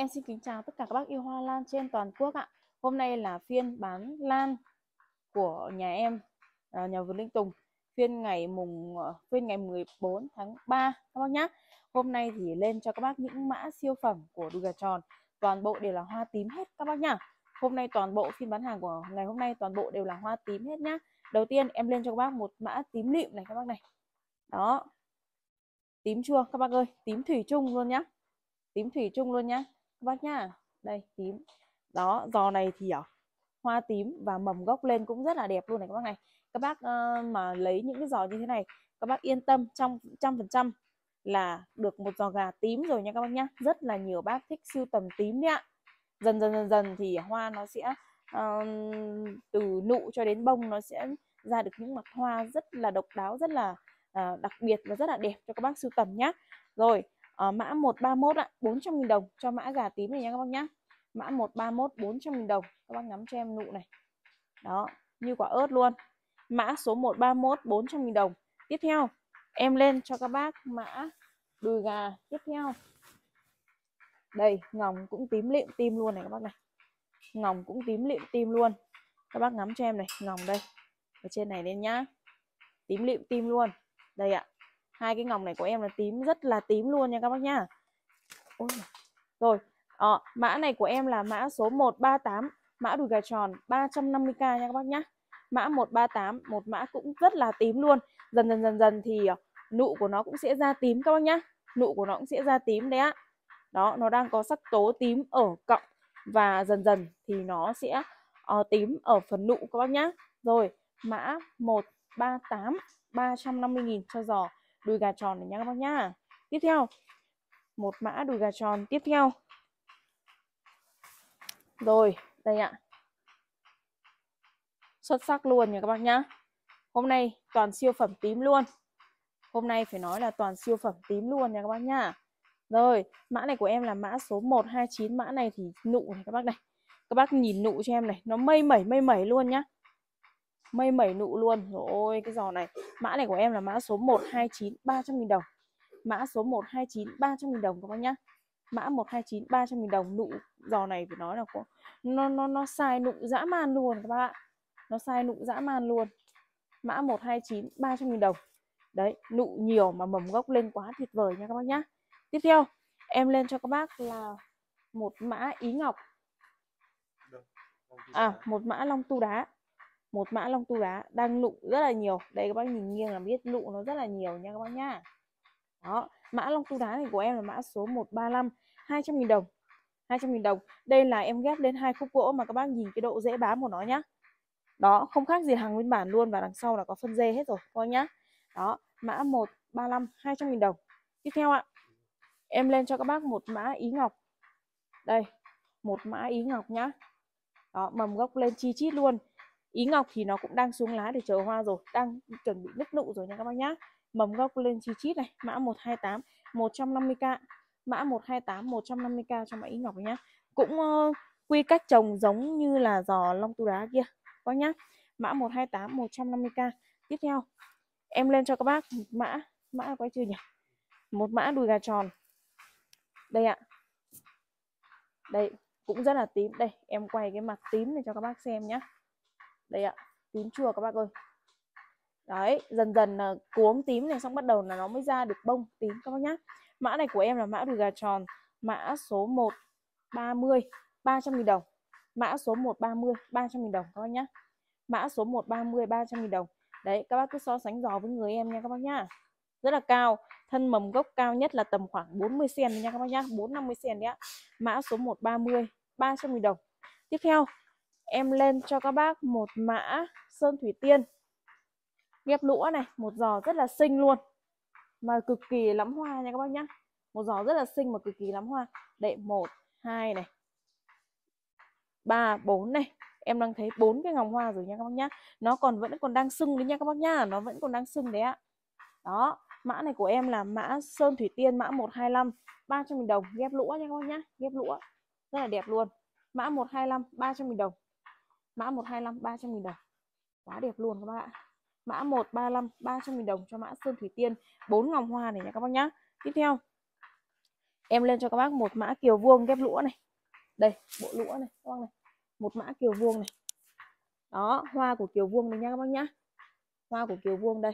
Em xin kính chào tất cả các bác yêu hoa lan trên toàn quốc ạ. Hôm nay là phiên bán lan của nhà em, à, nhà vườn Linh Tùng, phiên ngày mùng ờ, phiên ngày 14 tháng 3 các bác nhá. Hôm nay thì lên cho các bác những mã siêu phẩm của đùi gà tròn, toàn bộ đều là hoa tím hết các bác nhá. Hôm nay toàn bộ phiên bán hàng của ngày hôm nay toàn bộ đều là hoa tím hết nhá. Đầu tiên em lên cho các bác một mã tím lịm này các bác này. Đó. Tím chua các bác ơi, tím thủy chung luôn nhá. Tím thủy chung luôn nhá các bác nhá đây tím đó giò này thì à, hoa tím và mầm gốc lên cũng rất là đẹp luôn này các bác này các bác uh, mà lấy những cái giò như thế này các bác yên tâm trong trăm phần trăm là được một giò gà tím rồi nha các bác nhá rất là nhiều bác thích sưu tầm tím đấy ạ dần dần dần dần thì hoa nó sẽ uh, từ nụ cho đến bông nó sẽ ra được những mặt hoa rất là độc đáo rất là uh, đặc biệt và rất là đẹp cho các bác sưu tầm nhá rồi à, mã 131 ạ, 400.000 đồng cho mã gà tím này nha các bác nhá. Mã 131 400.000 đồng. Các bác ngắm cho em nụ này. Đó, như quả ớt luôn. Mã số 131 400.000 đồng. Tiếp theo, em lên cho các bác mã đùi gà tiếp theo. Đây, ngòng cũng tím lịm tim luôn này các bác này. Ngòng cũng tím lịm tim luôn. Các bác ngắm cho em này, ngòng đây. Ở trên này lên nhá. Tím lịm tim luôn. Đây ạ, hai cái ngọc này của em là tím rất là tím luôn nha các bác nhá Ôi. rồi à, mã này của em là mã số 138 mã đùi gà tròn 350k nha các bác nhá mã 138 một mã cũng rất là tím luôn dần dần dần dần thì ờ, nụ của nó cũng sẽ ra tím các bác nhá nụ của nó cũng sẽ ra tím đấy á. đó nó đang có sắc tố tím ở cọng và dần dần thì nó sẽ uh, tím ở phần nụ các bác nhá rồi mã 138 350.000 cho giò đùi gà tròn này nha các bác nhá tiếp theo một mã đùi gà tròn tiếp theo rồi đây ạ xuất sắc luôn nha các bác nhá hôm nay toàn siêu phẩm tím luôn hôm nay phải nói là toàn siêu phẩm tím luôn nha các bác nhá rồi mã này của em là mã số 129 mã này thì nụ này các bác này các bác nhìn nụ cho em này nó mây mẩy mây mẩy luôn nhá mây mẩy nụ luôn rồi ôi cái giò này mã này của em là mã số 129 300 nghìn đồng mã số 129 300 nghìn đồng các bác nhá mã 129 300 nghìn đồng nụ giò này phải nói là có nó nó nó sai nụ dã man luôn các bác ạ nó sai nụ dã man luôn mã 129 300 nghìn đồng đấy nụ nhiều mà mầm gốc lên quá tuyệt vời nha các bác nhá tiếp theo em lên cho các bác là một mã ý ngọc à một mã long tu đá một mã long tu đá đang lụng rất là nhiều đây các bác nhìn nghiêng là biết lụng nó rất là nhiều nha các bác nhá đó mã long tu đá này của em là mã số 135 200 nghìn đồng 200 nghìn đồng đây là em ghép lên hai khúc gỗ mà các bác nhìn cái độ dễ bám của nó nhá đó không khác gì hàng nguyên bản luôn và đằng sau là có phân dê hết rồi coi nhá đó mã 135 200 nghìn đồng tiếp theo ạ em lên cho các bác một mã ý ngọc đây một mã ý ngọc nhá đó mầm gốc lên chi chít luôn ý ngọc thì nó cũng đang xuống lá để chờ hoa rồi đang chuẩn bị nứt nụ rồi nha các bác nhá mầm gốc lên chi chít này mã 128 150k mã 128 150k cho mã ý ngọc nhá cũng uh, quy cách trồng giống như là giò long tu đá kia có nhá mã 128 150k tiếp theo em lên cho các bác mã mã quay chưa nhỉ một mã đùi gà tròn đây ạ đây cũng rất là tím đây em quay cái mặt tím này cho các bác xem nhá đây ạ tím chùa các bác ơi đấy dần dần là cuống tím này xong bắt đầu là nó mới ra được bông tím các bác nhá mã này của em là mã đùi gà tròn mã số 1 30 300 000 đồng mã số 130 300 000 đồng các bác nhá mã số 130 300 000 đồng đấy các bác cứ so sánh giò với người em nha các bác nhá rất là cao thân mầm gốc cao nhất là tầm khoảng 40 cm nha các bác nhá 4 50 cm đấy ạ mã số 130 300 000 đồng tiếp theo em lên cho các bác một mã sơn thủy tiên ghép lũa này một giò rất là xinh luôn mà cực kỳ lắm hoa nha các bác nhá một giò rất là xinh mà cực kỳ lắm hoa đệ một hai này ba bốn này em đang thấy bốn cái ngòng hoa rồi nha các bác nhá nó còn vẫn còn đang sưng đấy nha các bác nhá nó vẫn còn đang sưng đấy ạ đó mã này của em là mã sơn thủy tiên mã 125 300 000 đồng ghép lũa nha các bác nhá ghép lũa rất là đẹp luôn mã 125 300 000 đồng mã 125 300 000 đồng. Quá đẹp luôn các bác ạ. Mã 135 300 000 đồng cho mã sơn thủy tiên, bốn ngọc hoa này nha các bác nhá. Tiếp theo em lên cho các bác một mã kiều vuông ghép lũa này. Đây, bộ lũa này các bác này. Một mã kiều vuông này. Đó, hoa của kiều vuông này nha các bác nhá. Hoa của kiều vuông đây.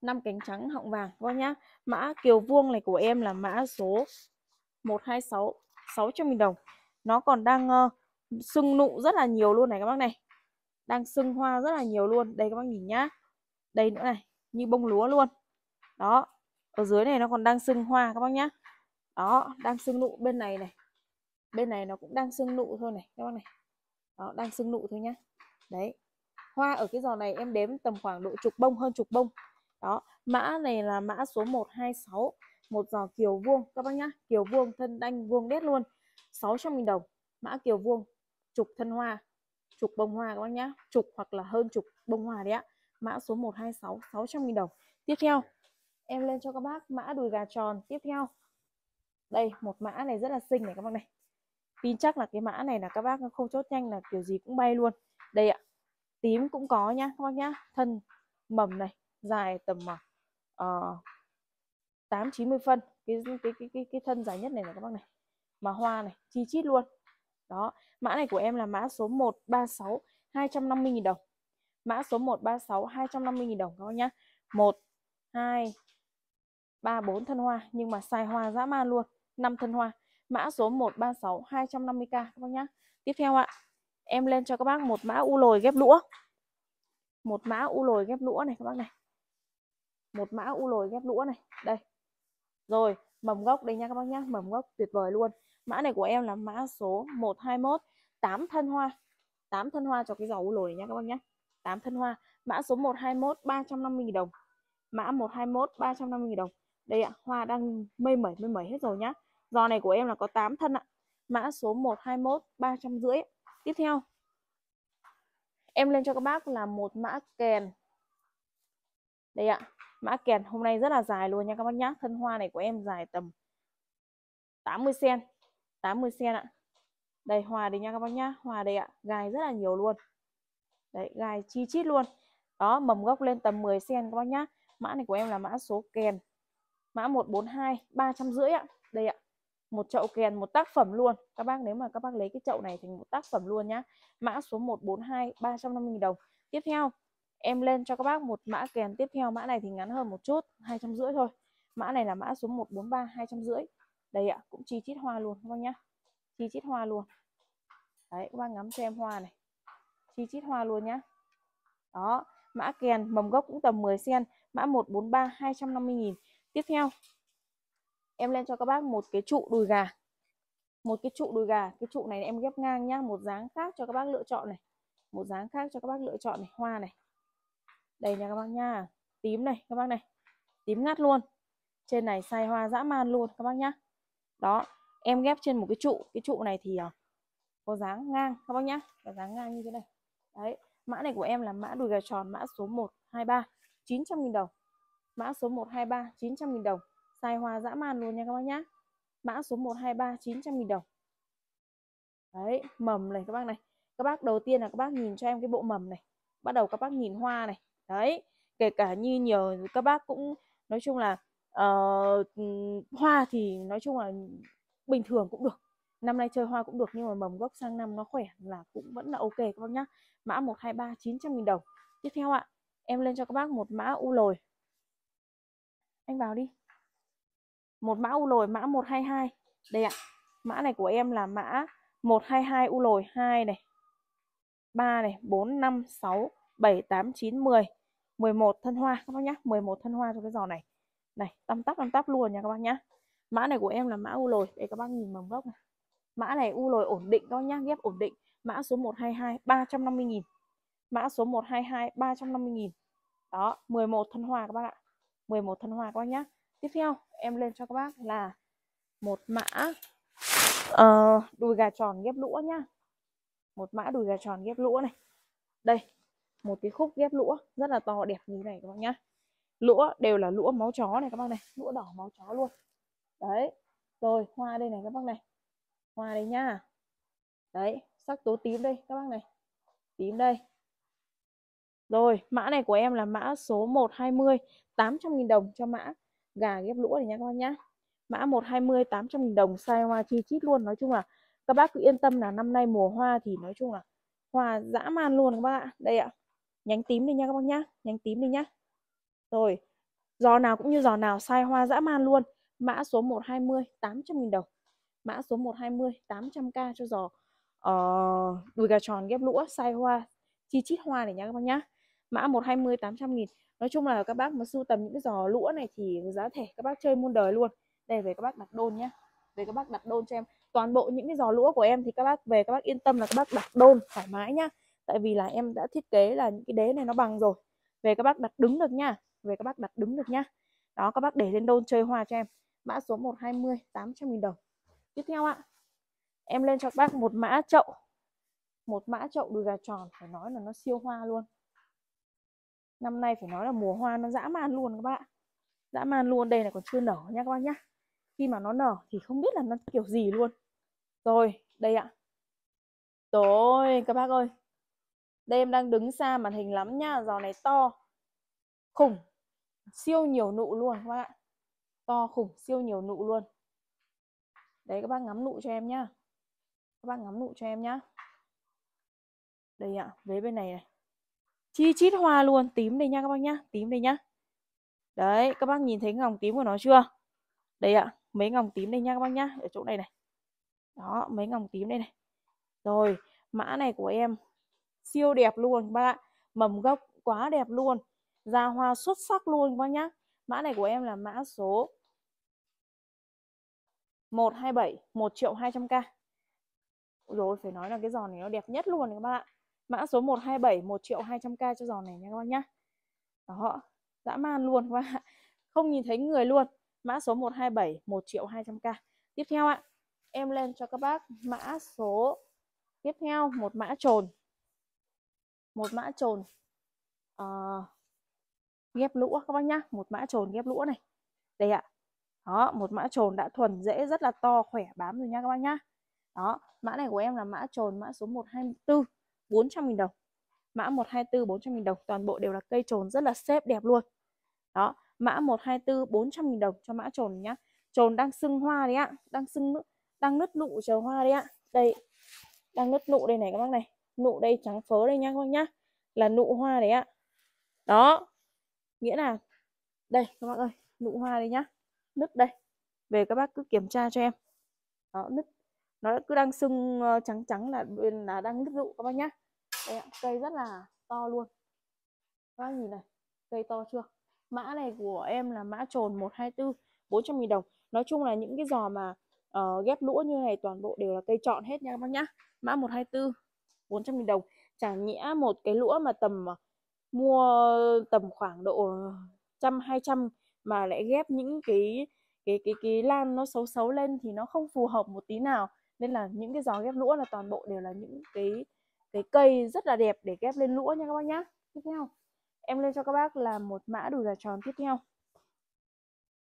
năm cánh trắng họng vàng các bác nhá. Mã kiều vuông này của em là mã số 126 600 000 đồng. Nó còn đang uh, sưng nụ rất là nhiều luôn này các bác này đang sưng hoa rất là nhiều luôn đây các bác nhìn nhá đây nữa này như bông lúa luôn đó ở dưới này nó còn đang sưng hoa các bác nhá đó đang sưng nụ bên này này bên này nó cũng đang sưng nụ thôi này các bác này đó đang sưng nụ thôi nhá đấy hoa ở cái giò này em đếm tầm khoảng độ chục bông hơn chục bông đó mã này là mã số 126 một giò kiều vuông các bác nhá kiều vuông thân đanh vuông đét luôn 600.000 đồng mã kiều vuông chục thân hoa chục bông hoa các bác nhá chục hoặc là hơn chục bông hoa đấy ạ mã số 126 600 000 đồng tiếp theo em lên cho các bác mã đùi gà tròn tiếp theo đây một mã này rất là xinh này các bác này tin chắc là cái mã này là các bác không chốt nhanh là kiểu gì cũng bay luôn đây ạ tím cũng có nhá các bác nhá thân mầm này dài tầm à, ờ, tám chín mươi phân cái, cái cái cái cái thân dài nhất này là các bác này mà hoa này chi chít luôn đó, mã này của em là mã số 136 250.000 đồng. Mã số 136 250.000 đồng các bác nhá. 1 2 3 4 thân hoa nhưng mà sai hoa dã man luôn, 5 thân hoa. Mã số 136 250k các bác nhá. Tiếp theo ạ, em lên cho các bác một mã u lồi ghép lũa. Một mã u lồi ghép lũa này các bác này. Một mã u lồi ghép lũa này, đây. Rồi, mầm gốc đây nha các bác nhá, mầm gốc tuyệt vời luôn mã này của em là mã số 121 8 thân hoa 8 thân hoa cho cái giò u lồi nha các bác nhé 8 thân hoa mã số 121 350 000 đồng mã 121 350 000 đồng đây ạ hoa đang mây mẩy mây mẩy hết rồi nhá giò này của em là có 8 thân ạ mã số 121 350 tiếp theo em lên cho các bác là một mã kèn đây ạ mã kèn hôm nay rất là dài luôn nha các bác nhá thân hoa này của em dài tầm 80 cm 80 sen ạ đây hòa đấy nha các bác nhá hòa đây ạ gai rất là nhiều luôn đấy gai chi chít luôn đó mầm gốc lên tầm 10 sen các bác nhá mã này của em là mã số kèn mã 142 350 ạ đây ạ một chậu kèn một tác phẩm luôn các bác nếu mà các bác lấy cái chậu này thành một tác phẩm luôn nhá mã số 142 350.000 đồng tiếp theo em lên cho các bác một mã kèn tiếp theo mã này thì ngắn hơn một chút 250 thôi mã này là mã số 143 250 đây ạ cũng chi chít hoa luôn các bác nhá chi chít hoa luôn đấy các bác ngắm cho em hoa này chi chít hoa luôn nhá đó mã kèn mầm gốc cũng tầm 10 sen mã 143 250 000 tiếp theo em lên cho các bác một cái trụ đùi gà một cái trụ đùi gà cái trụ này em ghép ngang nhá một dáng khác cho các bác lựa chọn này một dáng khác cho các bác lựa chọn này hoa này đây nha các bác nha tím này các bác này tím ngắt luôn trên này sai hoa dã man luôn các bác nhá đó em ghép trên một cái trụ cái trụ này thì ờ, có dáng ngang các bác nhá có dáng ngang như thế này đấy mã này của em là mã đùi gà tròn mã số 123 900 000 đồng mã số 123 900 000 đồng xài hoa dã man luôn nha các bác nhá mã số 123 900 000 đồng đấy mầm này các bác này các bác đầu tiên là các bác nhìn cho em cái bộ mầm này bắt đầu các bác nhìn hoa này đấy kể cả như nhiều các bác cũng nói chung là uh, hoa thì nói chung là bình thường cũng được năm nay chơi hoa cũng được nhưng mà mầm gốc sang năm nó khỏe là cũng vẫn là ok các bác nhá mã một hai ba chín trăm nghìn đồng tiếp theo ạ em lên cho các bác một mã u lồi anh vào đi một mã u lồi mã một hai hai đây ạ mã này của em là mã một hai hai u lồi hai này 3 này 4 5 6 7 8 9 10 11 thân hoa các bác nhá 11 thân hoa cho cái giò này này tăm tắp tăm tắp luôn nha các bác nhá mã này của em là mã u lồi để các bác nhìn mầm gốc này mã này u lồi ổn định các bác nhá ghép ổn định mã số 122 350.000 mã số 122 350.000 đó 11 thân hoa các bác ạ 11 thân hoa các bác nhá tiếp theo em lên cho các bác là một mã uh, đùi gà tròn ghép lũa nhá một mã đùi gà tròn ghép lũa này đây một cái khúc ghép lũa rất là to đẹp như này các bác nhá lũa đều là lũa máu chó này các bác này lũa đỏ máu chó luôn đấy rồi hoa đây này các bác này hoa đây nhá đấy sắc tố tím đây các bác này tím đây rồi mã này của em là mã số 120 800.000 đồng cho mã gà ghép lũa này nha các bác nhá mã 120 800.000 đồng sai hoa chi chít luôn nói chung là các bác cứ yên tâm là năm nay mùa hoa thì nói chung là hoa dã man luôn các bác ạ đây ạ nhánh tím đi nha các bác nhá nhánh tím đi nhá rồi, giò nào cũng như giò nào, sai hoa dã man luôn. Mã số 120, 800.000 đồng. Mã số 120, 800k cho giò uh, đùi gà tròn ghép lũa, sai hoa, chi chít hoa này nha các bác nhá. Mã 120, 800.000. Nói chung là các bác mà sưu tầm những cái giò lũa này thì giá thể các bác chơi muôn đời luôn. Đây về các bác đặt đôn nhá. Về các bác đặt đôn cho em. Toàn bộ những cái giò lũa của em thì các bác về các bác yên tâm là các bác đặt đôn thoải mái nhá. Tại vì là em đã thiết kế là những cái đế này nó bằng rồi. Về các bác đặt đứng được nha về các bác đặt đúng được nhá đó các bác để lên đôn chơi hoa cho em mã số 120 800 000 đồng tiếp theo ạ em lên cho các bác một mã chậu một mã chậu đùi gà tròn phải nói là nó siêu hoa luôn năm nay phải nói là mùa hoa nó dã man luôn các bạn dã man luôn đây này còn chưa nở nhá các bác nhá khi mà nó nở thì không biết là nó kiểu gì luôn rồi đây ạ rồi các bác ơi đây em đang đứng xa màn hình lắm nha giò này to khủng siêu nhiều nụ luôn các bạn to khủng siêu nhiều nụ luôn đấy các bác ngắm nụ cho em nhá các bác ngắm nụ cho em nhá đây ạ à, vế bên này này chi chít hoa luôn tím đây nhá các bác nhá tím đây nhá đấy các bác nhìn thấy ngòng tím của nó chưa đây ạ mấy ngòng tím đây nhá các bác nhá ở chỗ này này đó mấy ngòng tím đây này rồi mã này của em siêu đẹp luôn các bạn ạ mầm gốc quá đẹp luôn ra hoa xuất sắc luôn các bác nhá mã này của em là mã số 127 1 triệu 200k rồi phải nói là cái giòn này nó đẹp nhất luôn các bạn ạ mã số 127 1 triệu 200k cho giòn này nha các bạn nhá đó dã man luôn các bạn không nhìn thấy người luôn mã số 127 1 triệu 200k tiếp theo ạ em lên cho các bác mã số tiếp theo một mã trồn một mã trồn uh, ghép lũa các bác nhá một mã trồn ghép lũa này đây ạ đó một mã trồn đã thuần dễ rất là to khỏe bám rồi nha các bác nhá đó mã này của em là mã trồn mã số 124 400.000 đồng mã 124 400.000 đồng toàn bộ đều là cây trồn rất là xếp đẹp luôn đó mã 124 400.000 đồng cho mã trồn nhá trồn đang sưng hoa đấy ạ đang sưng đang nứt nụ trầu hoa đấy ạ đây đang nứt nụ đây này các bác này nụ đây trắng phớ đây nha các bác nhá là nụ hoa đấy ạ đó nghĩa là đây các bạn ơi nụ hoa đây nhá nứt đây về các bác cứ kiểm tra cho em đó nứt nó cứ đang sưng ờ, trắng trắng là bên là đang nứt rụ các bác nhá đây cây rất là to luôn các bác nhìn này cây to chưa mã này của em là mã trồn 124 400 nghìn đồng nói chung là những cái giò mà uh, ghép lũa như này toàn bộ đều là cây chọn hết nha các bác nhá mã 124 400 nghìn đồng chả nhẽ một cái lũa mà tầm ờ, mua tầm khoảng độ trăm hai trăm mà lại ghép những cái cái cái cái lan nó xấu xấu lên thì nó không phù hợp một tí nào nên là những cái giò ghép lũa là toàn bộ đều là những cái cái cây rất là đẹp để ghép lên lũa nha các bác nhá tiếp theo em lên cho các bác là một mã đùi gà tròn tiếp theo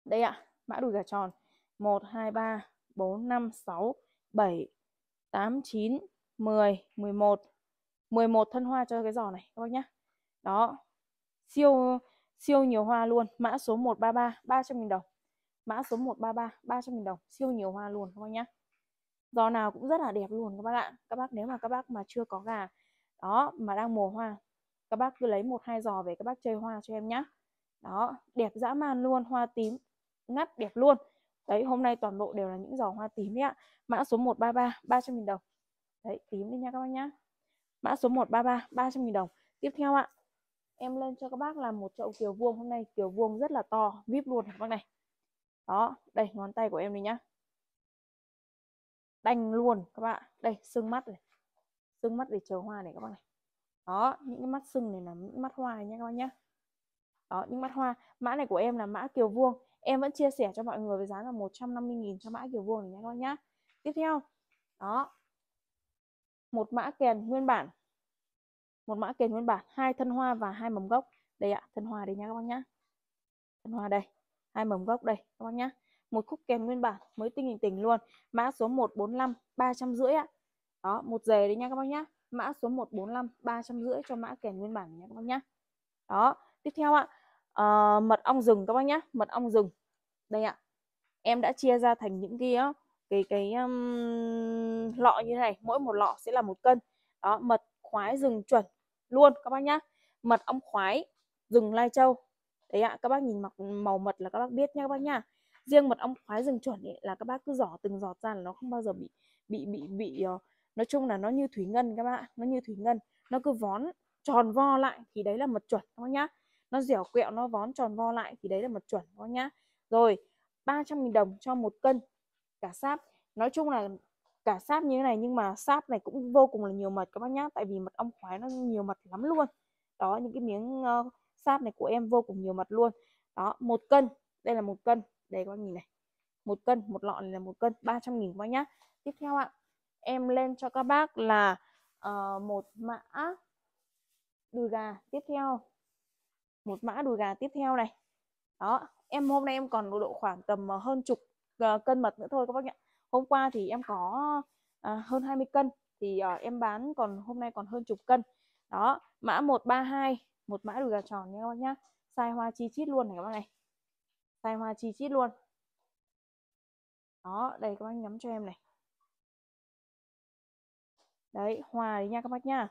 đây ạ à, mã đùi gà tròn một hai ba bốn năm sáu bảy tám chín mười mười một mười một thân hoa cho cái giò này các bác nhá đó siêu siêu nhiều hoa luôn mã số 133 300 000 đồng mã số 133 300 000 đồng siêu nhiều hoa luôn các bác nhá giò nào cũng rất là đẹp luôn các bác ạ các bác nếu mà các bác mà chưa có gà đó mà đang mùa hoa các bác cứ lấy một hai giò về các bác chơi hoa cho em nhá đó đẹp dã man luôn hoa tím ngắt đẹp luôn đấy hôm nay toàn bộ đều là những giò hoa tím đấy ạ mã số 133 300 000 đồng đấy tím đi nha các bác nhá mã số 133 300 000 đồng tiếp theo ạ em lên cho các bác là một chậu kiều vuông hôm nay kiều vuông rất là to vip luôn các bác này đó đây ngón tay của em đi nhá đành luôn các bạn đây sưng mắt này sưng mắt để chờ hoa này các bạn này đó những cái mắt sưng này là mắt hoa nha các bạn nhá đó những mắt hoa mã này của em là mã kiều vuông em vẫn chia sẻ cho mọi người với giá là 150.000 cho mã kiều vuông này nha các bạn nhá tiếp theo đó một mã kèn nguyên bản một mã kèn nguyên bản hai thân hoa và hai mầm gốc đây ạ thân hoa đây nha các bác nhá thân hoa đây hai mầm gốc đây các bác nhá một khúc kèn nguyên bản mới tinh hình tỉnh luôn mã số 145 rưỡi ạ đó một dề đấy nha các bác nhá mã số 145 rưỡi cho mã kèn nguyên bản nha các bác nhá đó tiếp theo ạ à, mật ong rừng các bác nhá mật ong rừng đây ạ em đã chia ra thành những cái ờ, cái cái um, lọ như thế này mỗi một lọ sẽ là một cân đó mật khoái rừng chuẩn luôn các bác nhá mật ong khoái rừng lai châu đấy ạ các bác nhìn mặc màu mật là các bác biết nha các bác nhá riêng mật ong khoái rừng chuẩn ấy, là các bác cứ giỏ từng giọt ra là nó không bao giờ bị bị bị bị ờ, nói chung là nó như thủy ngân các bạn nó như thủy ngân nó cứ vón tròn vo lại thì đấy là mật chuẩn các bác nhá nó dẻo quẹo nó vón tròn vo lại thì đấy là mật chuẩn các bác nhá rồi 300.000 đồng cho một cân cả sáp nói chung là cả sáp như thế này nhưng mà sáp này cũng vô cùng là nhiều mật các bác nhá tại vì mật ong khoái nó nhiều mật lắm luôn đó những cái miếng uh, sáp này của em vô cùng nhiều mật luôn đó một cân đây là một cân đây các bác nhìn này một cân một lọ này là một cân 300 nghìn các bác nhá tiếp theo ạ em lên cho các bác là uh, một mã đùi gà tiếp theo một mã đùi gà tiếp theo này đó em hôm nay em còn độ khoảng tầm ờ, hơn chục uh, cân mật nữa thôi các bác nhá hôm qua thì em có à, hơn 20 cân thì à, em bán còn hôm nay còn hơn chục cân đó mã 132 một mã đùi gà tròn nha các bác nhá size hoa chi chít luôn này các bác này size hoa chi chít luôn đó đây các bác nhắm cho em này đấy hoa đấy nha các bác nhá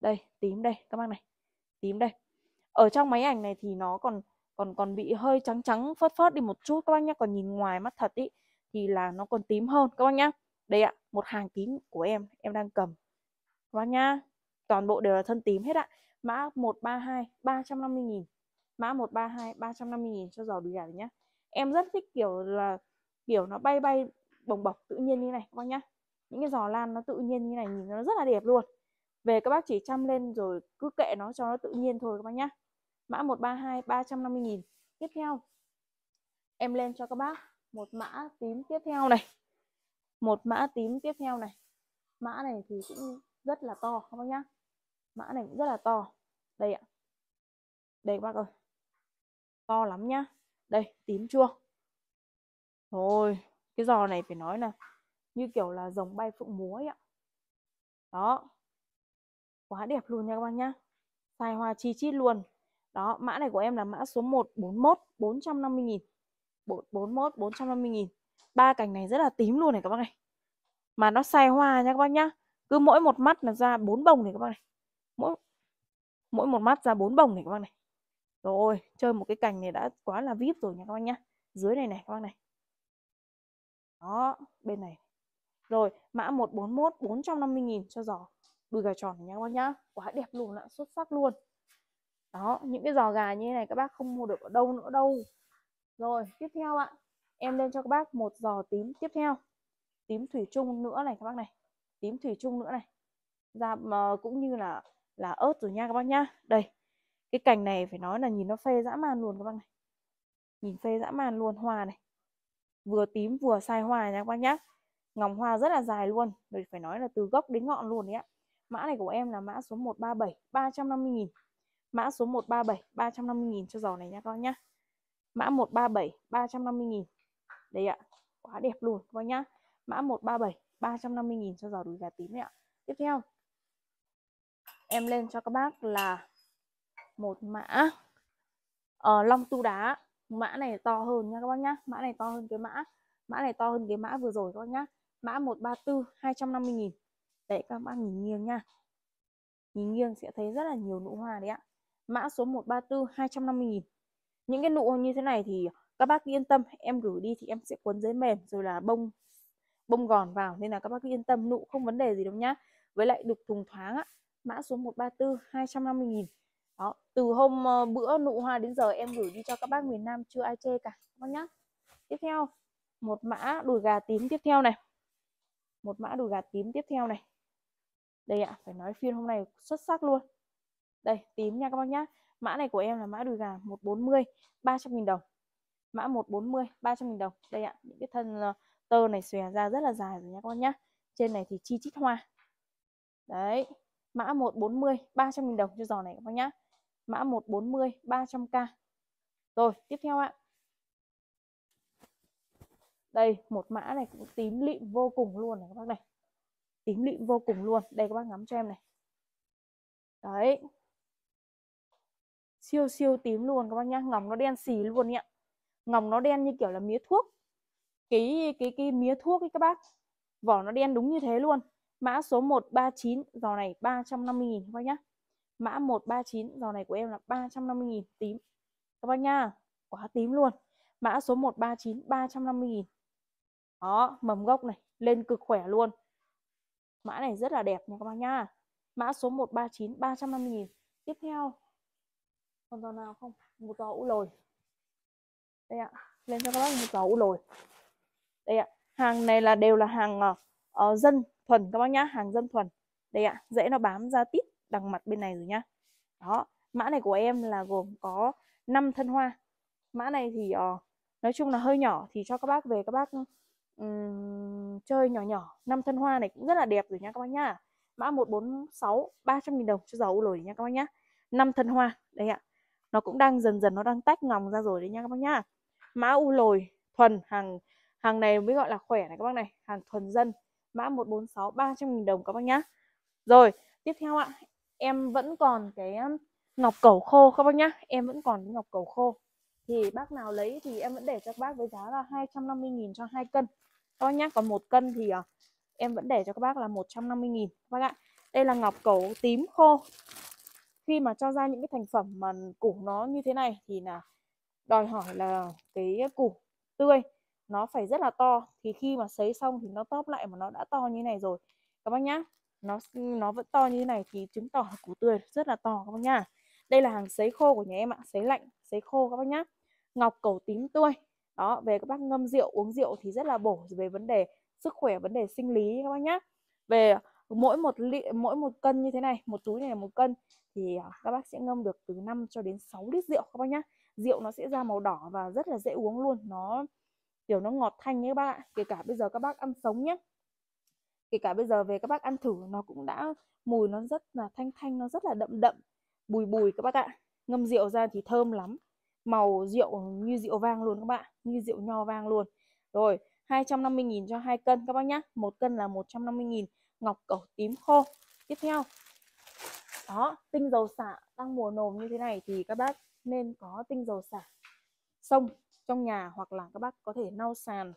đây tím đây các bác này tím đây ở trong máy ảnh này thì nó còn còn còn bị hơi trắng trắng phớt phớt đi một chút các bác nhá còn nhìn ngoài mắt thật ý thì là nó còn tím hơn các bác nhá đây ạ một hàng tím của em em đang cầm các bác nhá toàn bộ đều là thân tím hết ạ mã 132 350 nghìn mã 132 350 nghìn cho giò đùi gà nhá em rất thích kiểu là kiểu nó bay bay bồng bọc tự nhiên như này các bác nhá những cái giò lan nó tự nhiên như này nhìn nó rất là đẹp luôn về các bác chỉ chăm lên rồi cứ kệ nó cho nó tự nhiên thôi các bác nhá mã 132 350 000 Tiếp theo em lên cho các bác một mã tím tiếp theo này. Một mã tím tiếp theo này. Mã này thì cũng rất là to các bác nhá. Mã này cũng rất là to. Đây ạ. Đây các bác ơi. To lắm nhá. Đây, tím chua. Thôi, cái giò này phải nói là như kiểu là rồng bay phượng múa ấy ạ. Đó. Quá đẹp luôn nha các bác nhá. tài hoa chi chít luôn đó mã này của em là mã số 141 450 nghìn 41 450 nghìn ba cành này rất là tím luôn này các bác này mà nó sai hoa nha các bác nhá cứ mỗi một mắt là ra bốn bông này các bác này mỗi mỗi một mắt ra bốn bông này các bác này rồi chơi một cái cành này đã quá là vip rồi nha các bác nhá dưới này này các bác này đó bên này rồi mã 141 450 nghìn cho giò đùi gà tròn này nha các bác nhá quá đẹp luôn ạ xuất sắc luôn đó những cái giò gà như thế này các bác không mua được ở đâu nữa đâu rồi tiếp theo ạ em lên cho các bác một giò tím tiếp theo tím thủy chung nữa này các bác này tím thủy chung nữa này ra cũng như là là ớt rồi nha các bác nhá đây cái cành này phải nói là nhìn nó phê dã man luôn các bác này nhìn phê dã man luôn hoa này vừa tím vừa sai hoa nha các bác nhá ngòng hoa rất là dài luôn rồi phải nói là từ gốc đến ngọn luôn đấy ạ mã này của em là mã số 137 350 nghìn Mã số 137 350.000 cho giò này nha các bác nhá. Mã 137 350.000. Đây ạ, quá đẹp luôn các bác nhá. Mã 137 350.000 cho giò đùi gà tím đấy ạ. Tiếp theo em lên cho các bác là một mã uh, long tu đá. Mã này to hơn nha các bác nhá. Mã này to hơn cái mã mã này to hơn cái mã vừa rồi các bác nhá. Mã 134 250 000 Đấy các bác nhìn nghiêng nha. Nhìn nghiêng sẽ thấy rất là nhiều nụ hoa đấy ạ mã số 134 250.000 những cái nụ như thế này thì các bác yên tâm em gửi đi thì em sẽ cuốn giấy mềm rồi là bông bông gòn vào nên là các bác yên tâm nụ không vấn đề gì đâu nhá với lại được thùng thoáng á, mã số 134 250 nghìn đó từ hôm ờ, bữa nụ hoa đến giờ em gửi đi cho các bác miền Nam chưa ai chê cả các bác nhá tiếp theo một mã đùi gà tím tiếp theo này một mã đùi gà tím tiếp theo này đây ạ à, phải nói phiên hôm nay xuất sắc luôn đây tím nha các bác nhá mã này của em là mã đùi gà 140 300.000 đồng mã 140 300.000 đồng đây ạ những cái thân ờ, tơ này xòe ra rất là dài rồi nha các bác nhá trên này thì chi chít hoa đấy mã 140 300.000 đồng cho giò này các bác nhá mã 140 300k rồi tiếp theo ạ đây một mã này cũng tím lịm vô cùng luôn này các bác này tím lịm vô cùng luôn đây các bác ngắm cho em này đấy siêu siêu tím luôn các bác nhá ngọc nó đen xì luôn nhá ngọc nó đen như kiểu là mía thuốc cái cái cái mía thuốc ấy các bác vỏ nó đen đúng như thế luôn mã số 139 giò này 350 nghìn các bác nhá mã 139 giò này của em là 350 nghìn tím các bác nhá quá tím luôn mã số 139 350 nghìn, đó mầm gốc này lên cực khỏe luôn mã này rất là đẹp nha các bác nhá mã số 139 350 nghìn, tiếp theo con giò nào không một giò ủ lồi đây ạ lên cho các bác một giò ủ lồi đây ạ hàng này là đều là hàng uh, dân thuần các bác nhá hàng dân thuần đây ạ dễ nó bám ra tít đằng mặt bên này rồi nhá đó mã này của em là gồm có 5 thân hoa mã này thì uh, nói chung là hơi nhỏ thì cho các bác về các bác um, chơi nhỏ nhỏ năm thân hoa này cũng rất là đẹp rồi nha các bác nhá mã 146 300 000 đồng cho dầu lồi nha các bác nhá năm thân hoa đây ạ nó cũng đang dần dần nó đang tách ngòng ra rồi đấy nha các bác nhá mã u lồi thuần hàng hàng này mới gọi là khỏe này các bác này hàng thuần dân mã 146 300 nghìn đồng các bác nhá rồi tiếp theo ạ em vẫn còn cái um, ngọc cẩu khô các bác nhá em vẫn còn cái ngọc cẩu khô thì bác nào lấy thì em vẫn để cho các bác với giá là 250.000 cho hai cân các bác nhá còn một cân thì ờ, em vẫn để cho các bác là 150.000 các bác ạ đây là ngọc cẩu tím khô khi mà cho ra những cái thành phẩm mà củ nó như thế này thì là đòi hỏi là cái củ tươi nó phải rất là to thì khi mà sấy xong thì nó tóp lại mà nó đã to như này rồi các bác nhá nó nó vẫn to như thế này thì chứng tỏ củ tươi rất là to các bác nhá đây là hàng sấy khô của nhà em ạ sấy lạnh sấy khô các bác nhá ngọc cầu tím tươi đó về các bác ngâm rượu uống rượu thì rất là bổ về vấn đề sức khỏe vấn đề sinh lý các bác nhá về mỗi một li, mỗi một cân như thế này một túi này là một cân thì à, các bác sẽ ngâm được từ 5 cho đến 6 lít rượu các bác nhá rượu nó sẽ ra màu đỏ và rất là dễ uống luôn nó kiểu nó ngọt thanh nhé các bác ạ kể cả bây giờ các bác ăn sống nhé kể cả bây giờ về các bác ăn thử nó cũng đã mùi nó rất là thanh thanh nó rất là đậm đậm bùi bùi các bác ạ ngâm rượu ra thì thơm lắm màu rượu như rượu vang luôn các bạn như rượu nho vang luôn rồi 250.000 cho hai cân các bác nhá một cân là 150.000 ngọc cầu tím khô tiếp theo đó tinh dầu xả đang mùa nồm như thế này thì các bác nên có tinh dầu xả sông trong nhà hoặc là các bác có thể lau sàn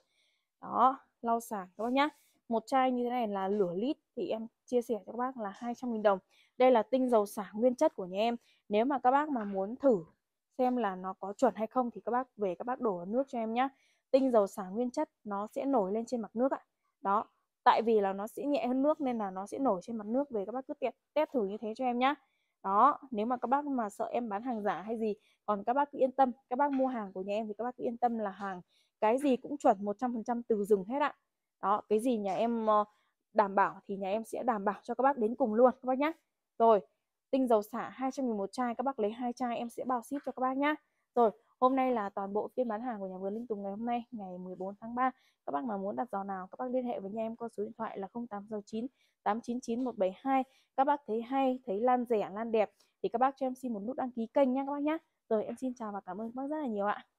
đó lau sàn các bác nhá một chai như thế này là lửa lít thì em chia sẻ cho các bác là 200.000 đồng đây là tinh dầu xả nguyên chất của nhà em nếu mà các bác mà muốn thử xem là nó có chuẩn hay không thì các bác về các bác đổ nước cho em nhá tinh dầu xả nguyên chất nó sẽ nổi lên trên mặt nước ạ đó tại vì là nó sẽ nhẹ hơn nước nên là nó sẽ nổi trên mặt nước về các bác cứ test, test thử như thế cho em nhá đó nếu mà các bác mà sợ em bán hàng giả hay gì còn các bác cứ yên tâm các bác mua hàng của nhà em thì các bác cứ yên tâm là hàng cái gì cũng chuẩn 100% từ rừng hết ạ đó cái gì nhà em ờ, đảm bảo thì nhà em sẽ đảm bảo cho các bác đến cùng luôn các bác nhá rồi tinh dầu xả 200 000 một chai các bác lấy hai chai em sẽ bao ship cho các bác nhá rồi Hôm nay là toàn bộ phiên bán hàng của nhà vườn Linh Tùng ngày hôm nay, ngày 14 tháng 3. Các bác mà muốn đặt giò nào, các bác liên hệ với nhà em qua số điện thoại là 0869 899 172. Các bác thấy hay, thấy lan rẻ, lan đẹp thì các bác cho em xin một nút đăng ký kênh nha các bác nhé. Rồi em xin chào và cảm ơn các bác rất là nhiều ạ.